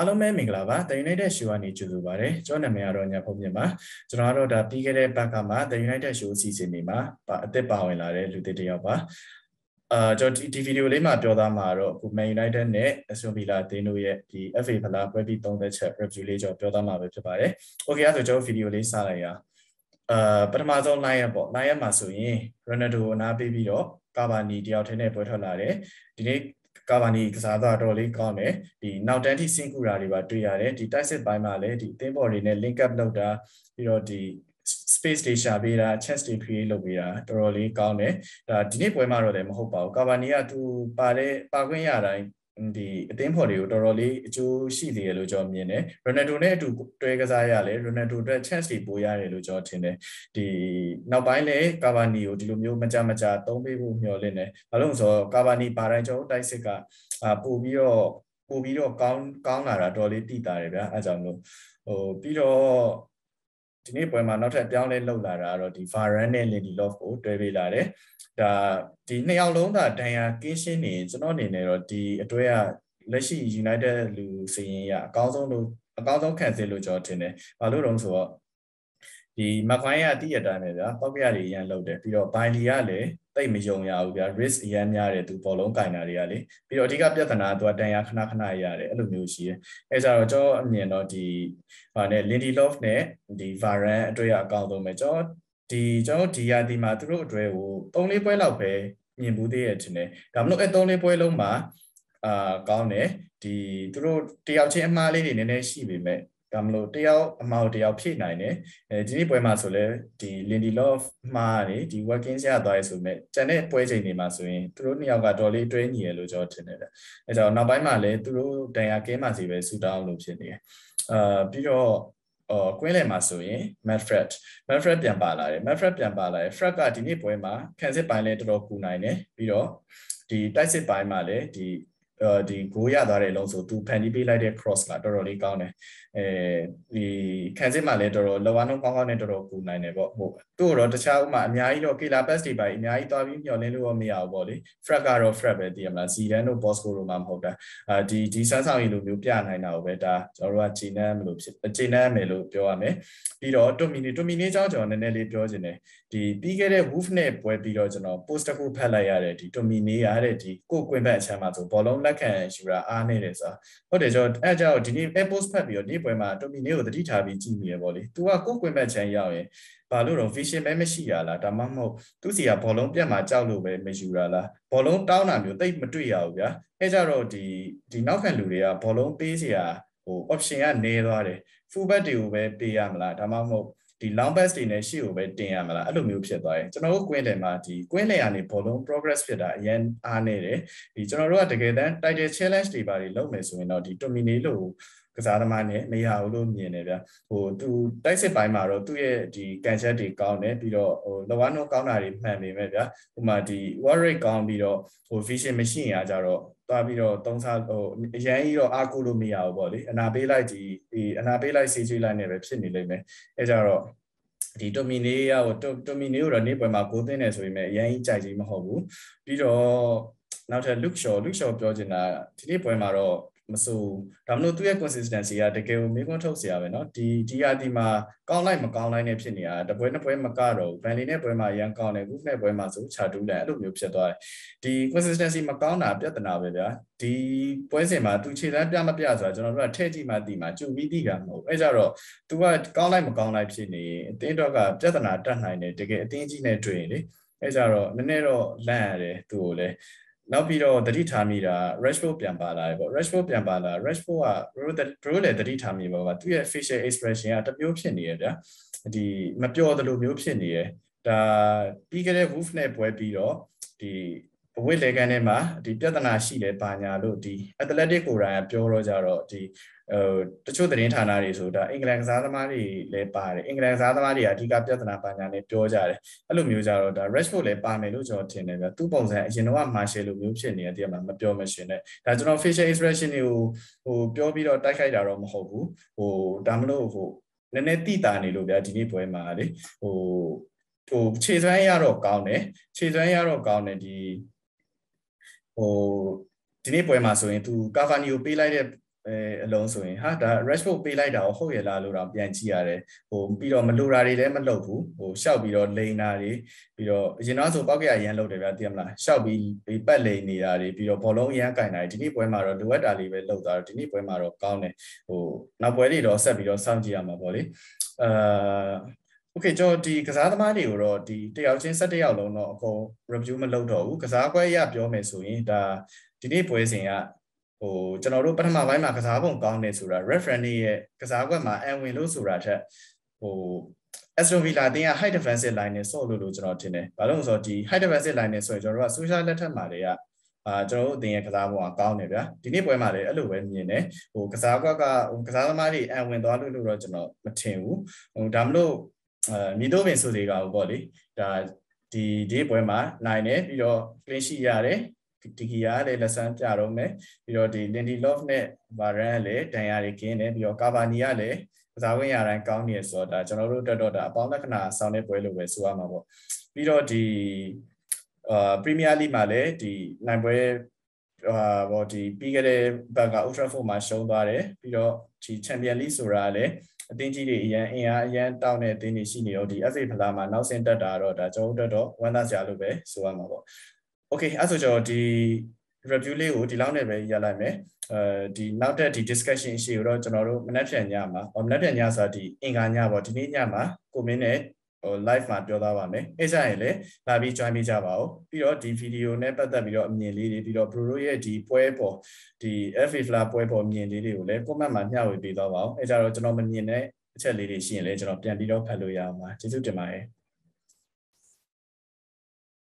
အားလုံးပဲမင်္ဂလာပါ။ The United Show ကနေကြိုဆိုပါရစေ။ကျွန်တော်နာမည်ကတော့ညဖုံးမြင့်ပါ။ကျွန်တော်ကတော့ဒါပြီးခဲ့တဲ့ဘက်ကမှ The United Show အစီအစဉ်တွေမှာအသက်ပါဝင်လာတဲ့လူသစ်တယောက်ပါ။အာကျွန်တော်ဒီဗီဒီယိုလေးမှာပြောသားမှာတော့အခု Man United နဲ့ Aston Villa တင်းတို့ရဲ့ဒီ FA ဖလားပွဲပြီးသုံးသက်ချက် review လေးကျွန်တော်ပြောသားမှာပဲဖြစ်ပါတယ်။ Okay အဲ့ဒါဆိုကျွန်တော်ဗီဒီယိုလေးစလိုက်ရအောင်။အာပထမဆုံး line up ပေါ့ line up မှာဆိုရင် Ronaldo အနားပေးပြီးတော့ Cavani တယောက်ထင်းနဲ့ပွဲထွက်လာတယ်။ဒီနေ့ကာဗာနီကစားသားတော်လေးကောင်းတယ်ဒီနောက်တန်းထိစင်ကူတာတွေပါတွေ့ရတယ်ဒီတိုက်စစ်ပိုင်းမှာလည်းဒီသင်းပေါ်တွေနဲ့ link up လုပ်တာပြီးတော့ဒီ space တွေရှာပေးတာ chance တွေ create လုပ်ပေးတာတော်တော်လေးကောင်းတယ်ဒါဒီနေ့ပွဲမှာတော့လည်းမဟုတ်ပါဘူးကာဗာနီကသူပါတဲ့ပါခွင့်ရတိုင်းဒီအသင်းဖော်တွေကိုတော်တော်လေးအကျိုးရှိသေးတယ်လို့ကျွန်တော်မြင်တယ်။ Ronaldo နဲ့အတူတွဲကစားရလဲ Ronaldo အတွက် chance တွေပိုရတယ်လို့ကျွန်တော်ထင်တယ်။ဒီနောက်ပိုင်းလဲ Cavani ကိုဒီလိုမျိုးမကြမကြသုံးပေးဖို့မျှော်လင့်တယ်။ဘာလို့လဲဆိုတော့ Cavani ပါတိုင်းကျွန်တော်တိုက်စစ်ကပို့ပြီးတော့ပို့ပြီးတော့ကောင်းကောင်းလာတာတော်လေးတိတာတယ်ဗျာ။အဲကြောင့်မလို့ဟိုပြီးတော့ဒီနေ့ပွဲမှာနောက်ထပ်ပြောင်းလဲလောက်လာတာကတော့ဒီ Varane နဲ့ Lindelof ကိုတွဲပေးလာတယ်။ဒါဒီနှစ်ယောက်လုံးသာဒဏ်ရာကင်းရှင်းနေကျွန်တော်အနေနဲ့တော့ဒီအတွဲကလက်ရှိ United လူစီရင်ရအကောင်းဆုံးလို့အကောင်းဆုံးခံစေလို့ကျွန်တော်ထင်တယ်။ဘာလို့တော့ဆိုတော့ဒီမကိုင်းကတည့်ရတိုင်းပဲဗျာပောက်ပြတွေအရန်လောက်တယ်ပြီးတော့ဘိုင်လီကလည်းတိတ်မယုံရဘူးဗျာ risk အရန်များတယ်သူဘောလုံးကင်တာတွေကလေပြီးတော့အဓိကပြဿနာကသူကတန်ရာခဏခဏရတယ်အဲ့လိုမျိုးရှိတယ်အဲကြတော့ကျွန်တော်အမြင်တော့ဒီဟာနဲ့ Lindelof နဲ့ဒီ Varane အတွေ့အကောင်းဆုံးပဲကျွန်တော်ဒီကျွန်တော်ဒီရာဒီမှာသူတို့အတွေ့ကို၃၄ပွဲလောက်ပဲမြင်ဘူးသေးရတင်တယ်ဒါမှမဟုတ်အဲ၃၄ပွဲလုံးမှာအာကောင်းတယ်ဒီသူတို့တယောက်ချင်းအမှားလေးတွေနည်းနည်းရှိပေမဲ့ဒါမလို့တယောက်အမောက်တယောက်ဖြည့်နိုင်တယ်အဲဒီနေ့ပွဲမှာဆိုလဲဒီ Lindelof မှားနေဒီ working ဆရာသွားရဆိုမဲ့ကျန်တဲ့ပွဲချိန်တွေမှာဆိုရင်သူတို့နှစ်ယောက်ကတော်လေးတွဲညီရလို့ကျွန်တော်ထင်တယ်အဲကြောင့်နောက်ပိုင်းမှာလဲသူတို့တန်ရာကင်းမှစီပဲဆူတောင်းလို့ဖြစ်နေတယ်အာပြီးတော့အော်ကွင်းလယ်မှာဆိုရင် Manfred Manfred ပြန်ပါလာတယ် Manfred ပြန်ပါလာတယ် Fred ကဒီနေ့ပွဲမှာခံစစ်ပိုင်းလဲတော်တော်ကူနိုင်တယ်ပြီးတော့ဒီတိုက်စစ်ပိုင်းမှာလည်းဒီဒီ goal ရသွားတဲ့အလုံးဆိုသူဖန်တီးပေးလိုက်တဲ့ cross ကတော်တော်လေးကောင်းတယ်အဲဒီခံစစ်မှလည်းတော်တော်လောကနှုံးကောင်းကောင်းနဲ့တော်တော်ကူနိုင်တယ်ပေါ့ဟုတ်တို့တော့တခြားဥမာအများကြီးတော့ killer pass တွေပါအများကြီးသွားပြီးမျောလင်းလို့တော့မရဘူးပေါ့လေ frag ကတော့ frag ပဲတည်ရမလား zidane တို့ bosco တို့မှမဟုတ်တာအာဒီဒီစမ်းဆောင်ရည်လိုမျိုးပြနိုင်တာကိုပဲဒါကျွန်တော်တို့ကခြေနှမ်းမလို့ဖြစ်ခြေနှမ်းမယ်လို့ပြောရမယ်ပြီးတော့ dominate dominate ကြောင့်ကျွန်တော်နည်းနည်းလေးပြောချင်တယ်ဒီပြီးခဲ့တဲ့ wolf နဲ့ပွဲပြီးတော့ကျွန်တော် post တစ်ခုဖတ်လိုက်ရတဲ့ဒီ dominate ရတဲ့ဒီကိုကွင်ဘက်အချမ်းမှာဆိုဘောလုံးလက်ခံယူတာအားနေတယ်ဆိုတာဟုတ်တယ်ကျွန်တော်အဲကြောင့်ဒီနေ့ post ဖတ်ပြီးတော့ဒီပွဲမှာ dominate ကိုတတိထားပြီးကြည့်မိရပေါ့လေ तू ကကိုကွင်ဘက်ချမ်းရောက်ရင်ဘာလို့တော့ vision ပဲမရှိရလားဒါမှမဟုတ်သူ့စီကဘောလုံးပြတ်မှာကြောက်လို့ပဲမယူရလားဘောလုံးတောင်းတာမျိုးတိတ်မတွေ့ရဘူးဗျာအဲကြတော့ဒီဒီနောက်ခံလူတွေကဘောလုံးပေးစရာဟို option ကနေသွားတယ် full back တွေကိုပဲပေးရမလားဒါမှမဟုတ်ဒီ long pass တွေနဲ့ရှေ့ကိုပဲတင်ရမလားအဲ့လိုမျိုးဖြစ်သွားရင်ကျွန်တော်တို့ကွင်းလယ်မှာဒီကွင်းလယ်ကနေဘောလုံး progress ဖြစ်တာအရင်အားနေတယ်ဒီကျွန်တော်တို့ကတကယ်တမ်း title challenge တွေပါတွေလုပ်မယ်ဆိုရင်တော့ဒီ dominate လို့ကစားသမားနဲ့မရဘူးလို့မြင်တယ်ဗျဟိုသူတိုက်စစ်ပိုင်းမှာတော့သူ့ရဲ့ဒီကန်ချက်တွေကောင်းတယ်ပြီးတော့ဟိုလဝါနိုကောင်းတာတွေမှန်ပေမဲ့ဗျဥမာဒီ war rate ကောင်းပြီးတော့ဟို vision မရှိရင်အကြတော့သွားပြီးတော့သုံးစားဟိုအရန်ကြီးတော့အားကိုးလို့မရဘူးပေါ့လေအနာပေးလိုက်ဒီဒီအနာပေးလိုက်စေးကျွေးလိုက်နဲ့ပဲဖြစ်နေလိမ့်မယ်အဲကြတော့ဒီတိုမီနေရဟိုတိုမီနေကိုတော့နေ့ပွဲမှာကိုးသိနေဆိုပေမဲ့အရန်ကြီးကြိုက်ကြီးမဟုတ်ဘူးပြီးတော့နောက်ထပ် Luke Shaw Luke Shaw ပြောချင်တာဒီနေ့ပွဲမှာတော့မဆိုဒါမှမဟုတ်သူ့ရဲ့ consistency ကတကယ်ကိုမေးခွန်းထုတ်စရာပဲเนาะဒီဒီရာဒီမှာကောင်းလိုက်မကောင်းလိုက်နဲ့ဖြစ်နေတာတပွဲနှစ်ပွဲမကတော့ဘန်လီနဲ့ပွဲမှာရန်ကောင်းတယ်ခုနဲ့ပွဲမှာဆိုချာတူးလိုက်အဲ့လိုမျိုးဖြစ်သွားတယ်ဒီ consistency မကောင်းတာပြဿနာပဲဗျာဒီပွဲစဉ်မှာသူခြေတန်းပြမပြဆိုတာကျွန်တော်တို့ကထဲကြည့်မှသိမှာကျူပြီးသိတာမဟုတ်အဲ့ကြတော့ तू ကကောင်းလိုက်မကောင်းလိုက်ဖြစ်နေအတင်းတော့ကပြဿနာတက်နိုင်တယ်တကယ်အတင်းကြီးနဲ့တွေ့ရင်လေအဲ့ကြတော့နည်းနည်းတော့လန့်ရတယ်သူ့ကိုလည်းနောက်ပြီးတော့တတိထားမိတာ Rashford ပြန်ပါလာတယ်ပေါ့ Rashford ပြန်ပါလာ Rashford ကတို့တို့လည်းတတိထားမိပါပါသူ့ရဲ့ facial expression ကတမျိုးဖြစ်နေရဗျာဒီမပျော်သလိုမျိုးဖြစ်နေရဒါပြီးခဲ့တဲ့ Wolf နဲ့ပွဲပြီးတော့ဒီအဝိလေကန်းထဲမှာဒီပြဿနာရှိတယ်ပါညာလို့ဒီ athletic ကိုယ်တိုင်ပြောတော့ကြတော့ဒီဟိုတချို့သတင်းဌာနတွေဆိုတာအင်္ဂလန်ကစားသမားတွေလည်းပါတယ်အင်္ဂလန်ကစားသမားတွေကအဓိကပြဿနာပါညာနဲ့ပြောကြတယ်အဲ့လိုမျိုးကြတော့ဒါ Rashford လည်းပါမယ်လို့ကျွန်တော်ထင်တယ်ဗျသူ့ပုံစံအရင်တော့ Marshall လိုမျိုးဖြစ်နေတဲ့အတရားမှာမပြောမရှင်နဲ့ဒါကျွန်တော် facial expression တွေကိုဟိုပြောပြီးတော့တိုက်ခိုက်တာတော့မဟုတ်ဘူးဟိုဒါမလို့ဟိုနည်းနည်းတိတာနေလို့ဗျာဒီနေ့ပွဲမှာလေဟိုဟိုခြေစွမ်းရတော့ကောင်းတယ်ခြေစွမ်းရတော့ကောင်းတယ်ဒီဟိုဒီနေ့ပွဲမှာဆိုရင်သူကာဗာနီကိုပေးလိုက်တဲ့အဲအလုံးဆိုရင်ဟာဒါ Rashford ပေးလိုက်တာကိုဟုတ်ရလားလို့တော့ပြန်ကြည့်ရတယ်ဟိုပြီးတော့မလိုတာတွေလည်းမလုပ်ဘူးဟိုရှောက်ပြီးတော့လိန်တာတွေပြီးတော့အရင်တော့ဆိုပောက်ကရရန်လုပ်တယ်ဗျာသိရမလားရှောက်ပြီးပတ်လိန်နေတာတွေပြီးတော့ဘောလုံးရန်ကင်တာတွေဒီနေ့ပွဲမှာတော့လိုအပ်တာလေးပဲလုပ်တာတော့ဒီနေ့ပွဲမှာတော့ကောင်းတယ်ဟိုနောက်ပွဲတွေတော့ဆက်ပြီးတော့စောင့်ကြည့်ရမှာပေါ့လေအာ okay ကျွန်တော်ဒီကစားသမားတွေကိုတော့ဒီတယောက်ချင်း၁၁ယောက်လုံးတော့အကုန် review မလုပ်တော့ဘူးကစားကွက်ရပြောမယ်ဆိုရင်ဒါဒီနေ့ပွဲစဉ်ကဟိုကျွန်တော်တို့ပထမပိုင်းမှာကစားပုံကောင်းတယ်ဆိုတာ referee ရဲ့ကစားကွက်မှာအန်ဝင်လို့ဆိုတာထက်ဟို Aston Villa အတင်းက high defensive line နဲ့ဆော့လို့လို့ကျွန်တော်ထင်တယ်ဘာလို့လဲဆိုတော့ဒီ high defensive line နဲ့ဆိုရင်ကျွန်တော်တို့က social လက်ထက်မှာတွေကအာကျွန်တော်တို့အတင်းရဲ့ကစားပုံကကောင်းတယ်ဗျာဒီနေ့ပွဲမှာလည်းအဲ့လိုပဲမြင်တယ်ဟိုကစားကွက်ကဟိုကစားသမားတွေအန်ဝင်သွားလို့လို့တော့ကျွန်တော်မထင်ဘူးဟိုဒါမလို့မြည်တော့ပင်ဆိုစေကဘူးပေါ့လေဒါဒီဒီပွဲမှာနိုင်တယ်ပြီးတော့ clean sheet ရတယ်ဒီကီယာလည်းလက်ဆန်းပြတော့မယ်ပြီးတော့ဒီ Lindy Love နဲ့ Varane ကလည်းဒဏ်ရာတွေကင်းတယ်ပြီးတော့ Cavani ကလည်းကစားဝင်ရတိုင်းကောင်းနေဆိုတော့ဒါကျွန်တော်တို့တက်တော့ဒါအပေါင်းလက္ခဏာဆောင်တဲ့ပွဲလို့ပဲဆိုရမှာပေါ့ပြီးတော့ဒီအာ Premier League မှာလည်းဒီနိုင်ပွဲအာဘောဒီပြီးခဲ့တဲ့ဘက်က Ultra 4မှာရှုံးသွားတယ်ပြီးတော့ဒီ Champion League ဆိုတာလည်းအသင်းကြီးတွေအရန်အင်အားအရန်တောင်းတဲ့အသင်းတွေရှိနေတော့ဒီ FA ဖလားမှာနောက်ဆင့်တက်တာတော့ဒါကျွန်တော်တို့တော့ဝမ်းသာစရာလို့ပဲဆိုရမှာပေါ့ Okay အဲ့ဆိုကျွန်တော်ဒီ review လေးကိုဒီလောက်နဲ့ပဲရလိုက်မယ်အဲဒီနောက်တဲ့ဒီ discussion ရှိကိုတော့ကျွန်တော်တို့မနက်ဖြန်ညမှာဟောမနက်ဖြန်ညဆိုတာဒီအင်္ဂါညပေါ့ဒီနေ့ညမှာကိုမင်းနဲ့ဟို live မှာပြောသားပါမယ်အဲကြရင်လည်းလာပြီး join ပေးကြပါဦးပြီးတော့ဒီ video နဲ့ပတ်သက်ပြီးတော့အမြင်လေးတွေပြီးတော့ bro ရဲ့ဒီပွဲပေါ်ဒီ FA fla ပွဲပေါ်အမြင်လေးတွေကိုလည်း comment မှာမျှဝေပေးသွားပါဦးအဲကြတော့ကျွန်တော်မမြင်တဲ့အချက်လေးတွေရှိရင်လည်းကျွန်တော်ပြန်ပြီးတော့ဖတ်လို့ရအောင်ပါကျေးဇူးတင်ပါတယ်